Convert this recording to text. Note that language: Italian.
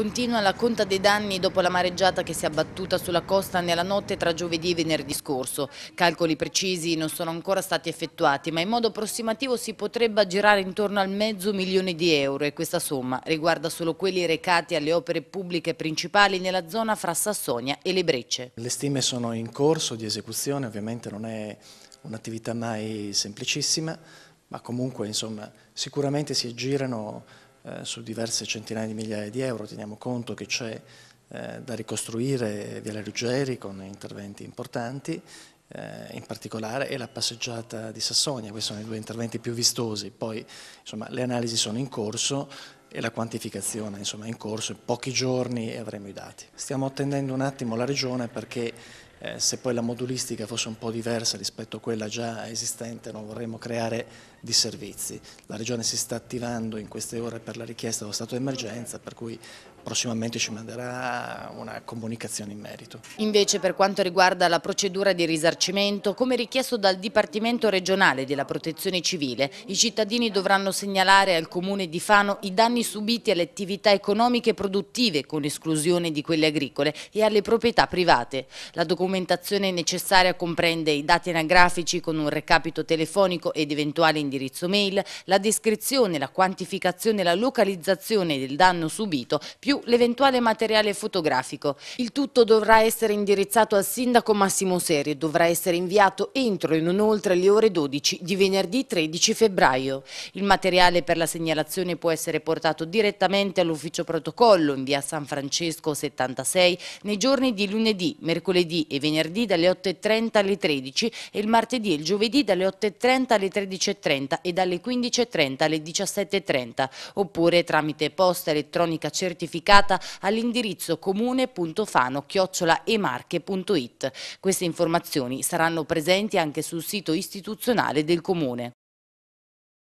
Continua la conta dei danni dopo la mareggiata che si è abbattuta sulla costa nella notte tra giovedì e venerdì scorso. Calcoli precisi non sono ancora stati effettuati, ma in modo approssimativo si potrebbe aggirare intorno al mezzo milione di euro e questa somma riguarda solo quelli recati alle opere pubbliche principali nella zona fra Sassonia e le Brecce. Le stime sono in corso di esecuzione, ovviamente non è un'attività mai semplicissima, ma comunque insomma, sicuramente si aggirano eh, su diverse centinaia di migliaia di euro, teniamo conto che c'è eh, da ricostruire Viale Ruggeri con interventi importanti, eh, in particolare, e la passeggiata di Sassonia, questi sono i due interventi più vistosi, poi insomma, le analisi sono in corso e la quantificazione insomma, è in corso, in pochi giorni avremo i dati. Stiamo attendendo un attimo la Regione perché eh, se poi la modulistica fosse un po' diversa rispetto a quella già esistente non vorremmo creare disservizi. La Regione si sta attivando in queste ore per la richiesta dello stato d'emergenza per cui prossimamente ci manderà una comunicazione in merito. Invece per quanto riguarda la procedura di risarcimento, come richiesto dal Dipartimento regionale della protezione civile, i cittadini dovranno segnalare al Comune di Fano i danni subiti alle attività economiche e produttive con esclusione di quelle agricole e alle proprietà private. La documentazione documentazione necessaria comprende i dati anagrafici con un recapito telefonico ed eventuale indirizzo mail, la descrizione, la quantificazione e la localizzazione del danno subito, più l'eventuale materiale fotografico. Il tutto dovrà essere indirizzato al sindaco Massimo Seri e dovrà essere inviato entro e non oltre le ore 12 di venerdì 13 febbraio. Il materiale per la segnalazione può essere portato direttamente all'ufficio protocollo in via San Francesco 76 nei giorni di lunedì, mercoledì e i venerdì dalle 8.30 alle 13 e il martedì e il giovedì dalle 8.30 alle 13.30 e dalle 15.30 alle 17.30 oppure tramite posta elettronica certificata all'indirizzo comune.fano-emarche.it. Queste informazioni saranno presenti anche sul sito istituzionale del Comune.